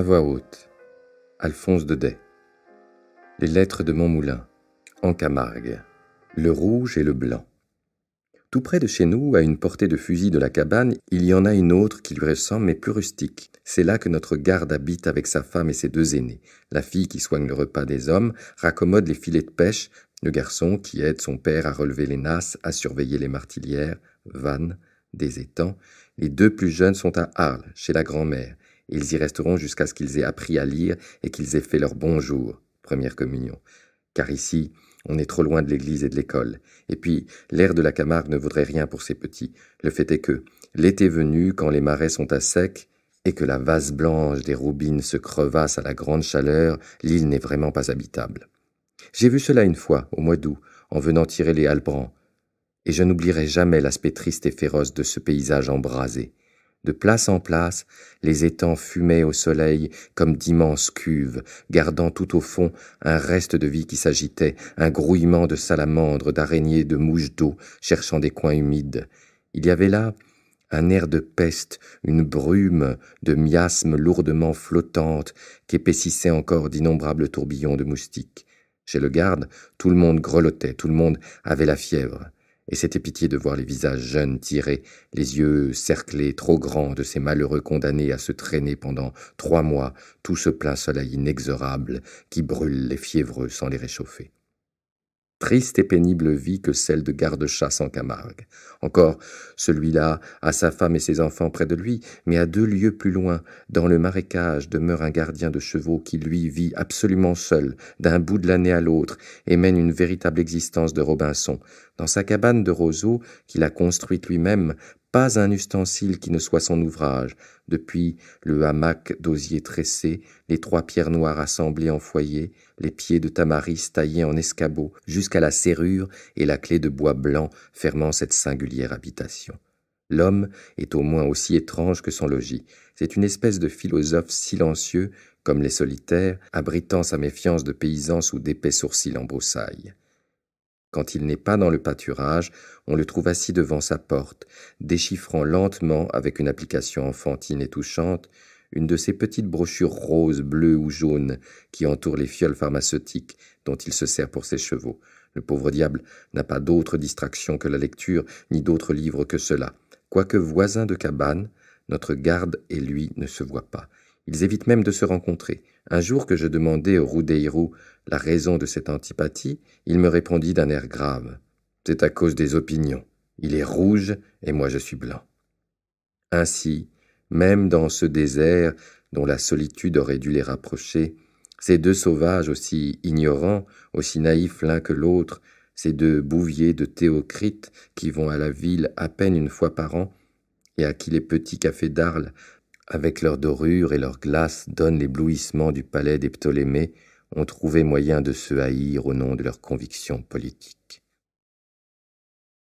À voix haute. Alphonse Day. Les lettres de Montmoulin. En Camargue. Le rouge et le blanc. Tout près de chez nous, à une portée de fusil de la cabane, il y en a une autre qui lui ressemble mais plus rustique. C'est là que notre garde habite avec sa femme et ses deux aînés. La fille qui soigne le repas des hommes, raccommode les filets de pêche, le garçon qui aide son père à relever les nasses, à surveiller les martilières, vannes, des étangs. Les deux plus jeunes sont à Arles, chez la grand-mère. Ils y resteront jusqu'à ce qu'ils aient appris à lire et qu'ils aient fait leur bonjour, première communion. Car ici, on est trop loin de l'église et de l'école. Et puis, l'air de la Camargue ne vaudrait rien pour ces petits. Le fait est que, l'été venu, quand les marais sont à sec, et que la vase blanche des roubines se crevasse à la grande chaleur, l'île n'est vraiment pas habitable. J'ai vu cela une fois, au mois d'août, en venant tirer les Albrans, et je n'oublierai jamais l'aspect triste et féroce de ce paysage embrasé. De place en place, les étangs fumaient au soleil comme d'immenses cuves, gardant tout au fond un reste de vie qui s'agitait, un grouillement de salamandres, d'araignées, de mouches d'eau, cherchant des coins humides. Il y avait là un air de peste, une brume de miasmes lourdement flottante qu'épaississaient encore d'innombrables tourbillons de moustiques. Chez le garde, tout le monde grelottait, tout le monde avait la fièvre et c'était pitié de voir les visages jeunes tirés, les yeux cerclés trop grands de ces malheureux condamnés à se traîner pendant trois mois tout ce plein soleil inexorable qui brûle les fiévreux sans les réchauffer triste et pénible vie que celle de garde-chasse en Camargue. Encore, celui-là a sa femme et ses enfants près de lui, mais à deux lieues plus loin, dans le marécage, demeure un gardien de chevaux qui, lui, vit absolument seul, d'un bout de l'année à l'autre, et mène une véritable existence de Robinson. Dans sa cabane de roseaux, qu'il a construite lui-même, pas un ustensile qui ne soit son ouvrage, depuis le hamac d'osier tressé, les trois pierres noires assemblées en foyer, les pieds de tamaris taillés en escabeau, jusqu'à la serrure et la clé de bois blanc fermant cette singulière habitation. L'homme est au moins aussi étrange que son logis. C'est une espèce de philosophe silencieux, comme les solitaires, abritant sa méfiance de paysans sous d'épais sourcils en broussailles. Quand il n'est pas dans le pâturage, on le trouve assis devant sa porte, déchiffrant lentement, avec une application enfantine et touchante, une de ces petites brochures roses, bleues ou jaunes qui entourent les fioles pharmaceutiques dont il se sert pour ses chevaux. Le pauvre diable n'a pas d'autre distraction que la lecture, ni d'autres livres que cela. Quoique voisin de cabane, notre garde et lui ne se voient pas. Ils évitent même de se rencontrer. Un jour que je demandais au Roudeirou la raison de cette antipathie, il me répondit d'un air grave. C'est à cause des opinions. Il est rouge et moi je suis blanc. Ainsi, même dans ce désert dont la solitude aurait dû les rapprocher, ces deux sauvages aussi ignorants, aussi naïfs l'un que l'autre, ces deux bouviers de théocrites qui vont à la ville à peine une fois par an, et à qui les petits cafés d'Arles avec leurs dorures et leurs glaces, donnent l'éblouissement du palais des Ptolémées, ont trouvé moyen de se haïr au nom de leurs convictions politiques.